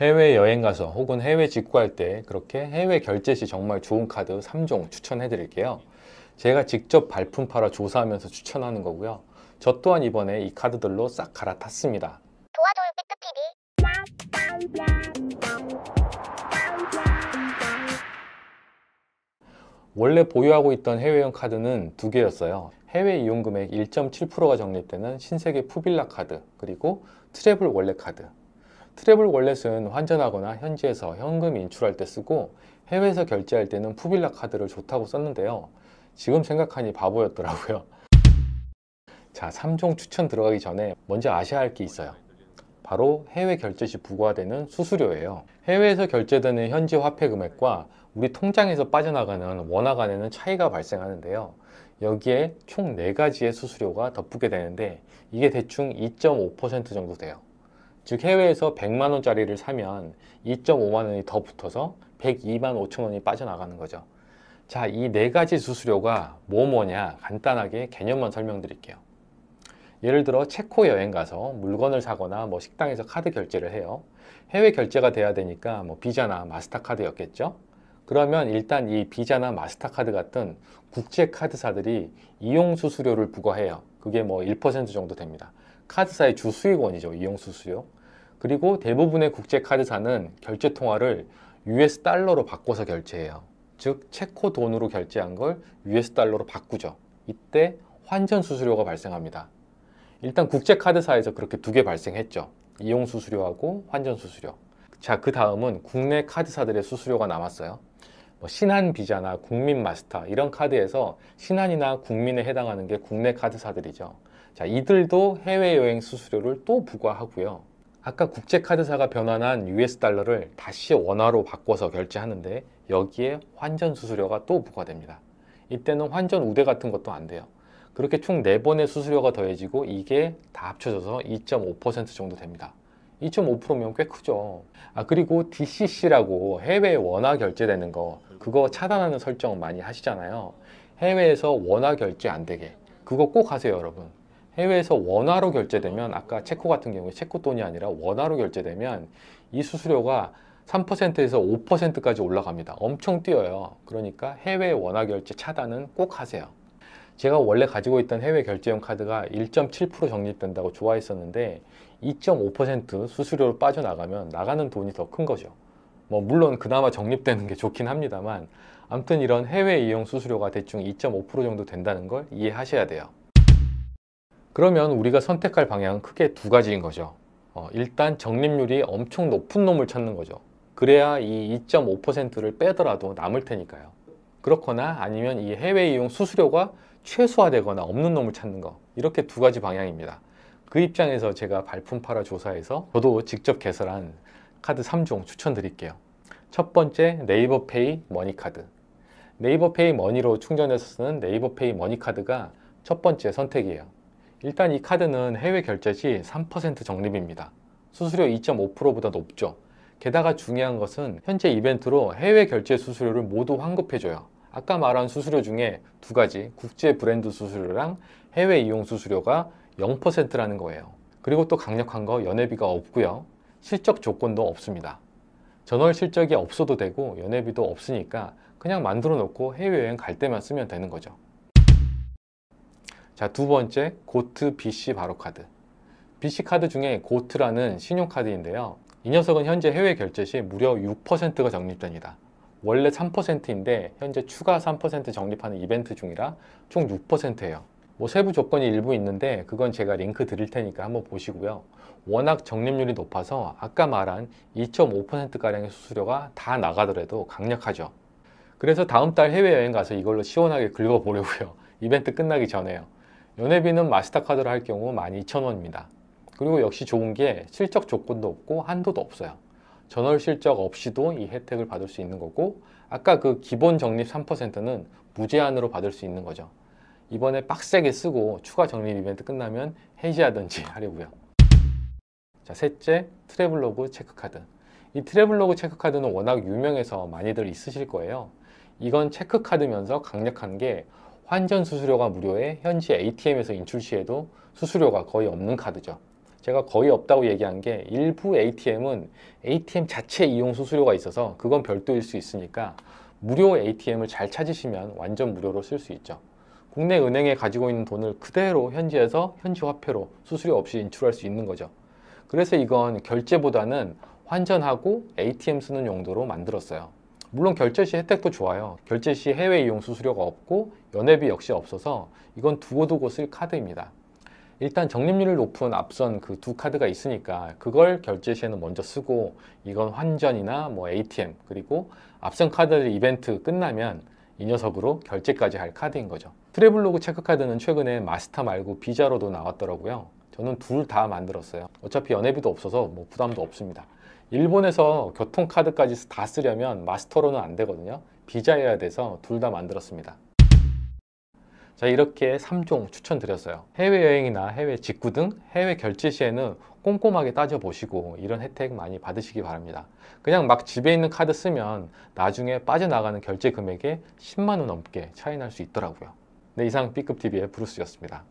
해외여행 가서 혹은 해외 직구할 때 그렇게 해외 결제 시 정말 좋은 카드 3종 추천해 드릴게요. 제가 직접 발품 팔아 조사하면서 추천하는 거고요. 저 또한 이번에 이 카드들로 싹 갈아탔습니다. 원래 보유하고 있던 해외용 카드는 두 개였어요. 해외 이용 금액 1.7%가 적립되는 신세계 푸빌라 카드 그리고 트래블 원래 카드 트래블 월렛은 환전하거나 현지에서 현금 인출할 때 쓰고 해외에서 결제할 때는 푸빌라 카드를 좋다고 썼는데요. 지금 생각하니 바보였더라고요. 자, 3종 추천 들어가기 전에 먼저 아셔야 할 게 있어요. 바로 해외 결제 시 부과되는 수수료예요. 해외에서 결제되는 현지 화폐 금액과 우리 통장에서 빠져나가는 원화 간에는 차이가 발생하는데요. 여기에 총 4가지의 수수료가 덧붙게 되는데 이게 대충 2.5% 정도 돼요. 즉 해외에서 100만 원짜리를 사면 2.5만 원이 더 붙어서 102만 5천 원이 빠져나가는 거죠. 자, 이 네 가지 수수료가 뭐 뭐냐 간단하게 개념만 설명드릴게요. 예를 들어 체코 여행 가서 물건을 사거나 뭐 식당에서 카드 결제를 해요. 해외 결제가 돼야 되니까 뭐 비자나 마스터카드였겠죠? 그러면 일단 이 비자나 마스터카드 같은 국제 카드사들이 이용 수수료를 부과해요. 그게 뭐 1% 정도 됩니다. 카드사의 주수익원이죠. 이용 수수료. 그리고 대부분의 국제카드사는 결제 통화를 US 달러로 바꿔서 결제해요. 즉 체코 돈으로 결제한 걸 US 달러로 바꾸죠. 이때 환전 수수료가 발생합니다. 일단 국제카드사에서 그렇게 두 개 발생했죠. 이용 수수료하고 환전 수수료. 자, 그 다음은 국내 카드사들의 수수료가 남았어요. 뭐 신한 비자나 국민 마스터 이런 카드에서 신한이나 국민에 해당하는 게 국내 카드사들이죠. 자, 이들도 해외여행 수수료를 또 부과하고요. 아까 국제카드사가 변환한 US 달러를 다시 원화로 바꿔서 결제하는데 여기에 환전 수수료가 또 부과됩니다. 이때는 환전 우대 같은 것도 안 돼요. 그렇게 총 4번의 수수료가 더해지고 이게 다 합쳐져서 2.5% 정도 됩니다. 2.5%면 꽤 크죠. 아 그리고 DCC라고 해외 원화 결제되는 거 그거 차단하는 설정 많이 하시잖아요. 해외에서 원화 결제 안 되게 그거 꼭 하세요 여러분. 해외에서 원화로 결제되면 아까 체코 같은 경우에 체코 돈이 아니라 원화로 결제되면 이 수수료가 3%에서 5%까지 올라갑니다. 엄청 뛰어요. 그러니까 해외 원화 결제 차단은 꼭 하세요. 제가 원래 가지고 있던 해외 결제용 카드가 1.7% 적립된다고 좋아했었는데 2.5% 수수료로 빠져나가면 나가는 돈이 더 큰 거죠. 뭐 물론 그나마 적립되는 게 좋긴 합니다만 아무튼 이런 해외 이용 수수료가 대충 2.5% 정도 된다는 걸 이해하셔야 돼요. 그러면 우리가 선택할 방향은 크게 두 가지인 거죠. 어, 일단 적립률이 엄청 높은 놈을 찾는 거죠. 그래야 이 2.5%를 빼더라도 남을 테니까요. 그렇거나 아니면 이 해외 이용 수수료가 최소화되거나 없는 놈을 찾는 거 이렇게 두 가지 방향입니다. 그 입장에서 제가 발품 팔아 조사해서 저도 직접 개설한 카드 3종 추천드릴게요. 첫 번째 네이버페이 머니카드 네이버페이 머니로 충전해서 쓰는 네이버페이 머니카드가 첫 번째 선택이에요. 일단 이 카드는 해외 결제 시 3% 적립입니다. 수수료 2.5%보다 높죠. 게다가 중요한 것은 현재 이벤트로 해외 결제 수수료를 모두 환급해줘요. 아까 말한 수수료 중에 두 가지 국제 브랜드 수수료랑 해외 이용 수수료가 0%라는 거예요. 그리고 또 강력한 거 연회비가 없고요. 실적 조건도 없습니다. 전월 실적이 없어도 되고 연회비도 없으니까 그냥 만들어 놓고 해외여행 갈 때만 쓰면 되는 거죠. 자, 두 번째, 고트 BC 바로 카드. BC 카드 중에 고트라는 신용카드인데요. 이 녀석은 현재 해외 결제 시 무려 6%가 적립됩니다. 원래 3%인데 현재 추가 3% 적립하는 이벤트 중이라 총 6%예요. 뭐 세부 조건이 일부 있는데 그건 제가 링크 드릴 테니까 한번 보시고요. 워낙 적립률이 높아서 아까 말한 2.5%가량의 수수료가 다 나가더라도 강력하죠. 그래서 다음 달 해외여행 가서 이걸로 시원하게 긁어보려고요. 이벤트 끝나기 전에요. 연회비는 마스터카드를할 경우 12,000원입니다. 그리고 역시 좋은 게 실적 조건도 없고 한도도 없어요. 전월 실적 없이도 이 혜택을 받을 수 있는 거고 아까 그 기본 적립 3%는 무제한으로 받을 수 있는 거죠. 이번에 빡세게 쓰고 추가 적립 이벤트 끝나면 해지하든지 하려고요. 자, 셋째, 트래블로그 체크카드. 이 트래블로그 체크카드는 워낙 유명해서 많이들 있으실 거예요. 이건 체크카드면서 강력한 게 환전 수수료가 무료해 현지 ATM에서 인출 시에도 수수료가 거의 없는 카드죠. 제가 거의 없다고 얘기한 게 일부 ATM은 ATM 자체 이용 수수료가 있어서 그건 별도일 수 있으니까 무료 ATM을 잘 찾으시면 완전 무료로 쓸 수 있죠. 국내 은행에 가지고 있는 돈을 그대로 현지에서 현지 화폐로 수수료 없이 인출할 수 있는 거죠. 그래서 이건 결제보다는 환전하고 ATM 쓰는 용도로 만들었어요. 물론 결제 시 혜택도 좋아요. 결제 시 해외 이용 수수료가 없고 연회비 역시 없어서 이건 두고두고 쓸 카드입니다. 일단 적립률 높은 앞선 그 두 카드가 있으니까 그걸 결제 시에는 먼저 쓰고 이건 환전이나 뭐 ATM 그리고 앞선 카드들 이벤트 끝나면 이 녀석으로 결제까지 할 카드인 거죠. 트래블로그 체크카드는 최근에 마스터 말고 비자로도 나왔더라고요. 저는 둘 다 만들었어요. 어차피 연회비도 없어서 뭐 부담도 없습니다. 일본에서 교통카드까지 다 쓰려면 마스터로는 안 되거든요. 비자여야 돼서 둘 다 만들었습니다. 자 이렇게 3종 추천드렸어요. 해외여행이나 해외 직구 등 해외 결제 시에는 꼼꼼하게 따져보시고 이런 혜택 많이 받으시기 바랍니다. 그냥 막 집에 있는 카드 쓰면 나중에 빠져나가는 결제 금액에 10만원 넘게 차이 날 수 있더라고요. 네 이상 B급TV의 브루스였습니다.